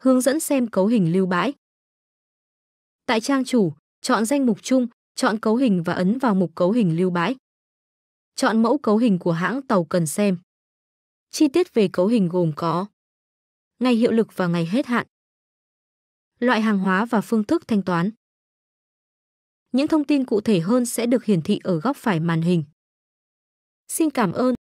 hướng dẫn xem cấu hình lưu bãi. Tại trang chủ, chọn danh mục chung, chọn cấu hình và ấn vào mục cấu hình lưu bãi. Chọn mẫu cấu hình của hãng tàu cần xem. Chi tiết về cấu hình gồm có ngày hiệu lực và ngày hết hạn, loại hàng hóa và phương thức thanh toán. Những thông tin cụ thể hơn sẽ được hiển thị ở góc phải màn hình. Xin cảm ơn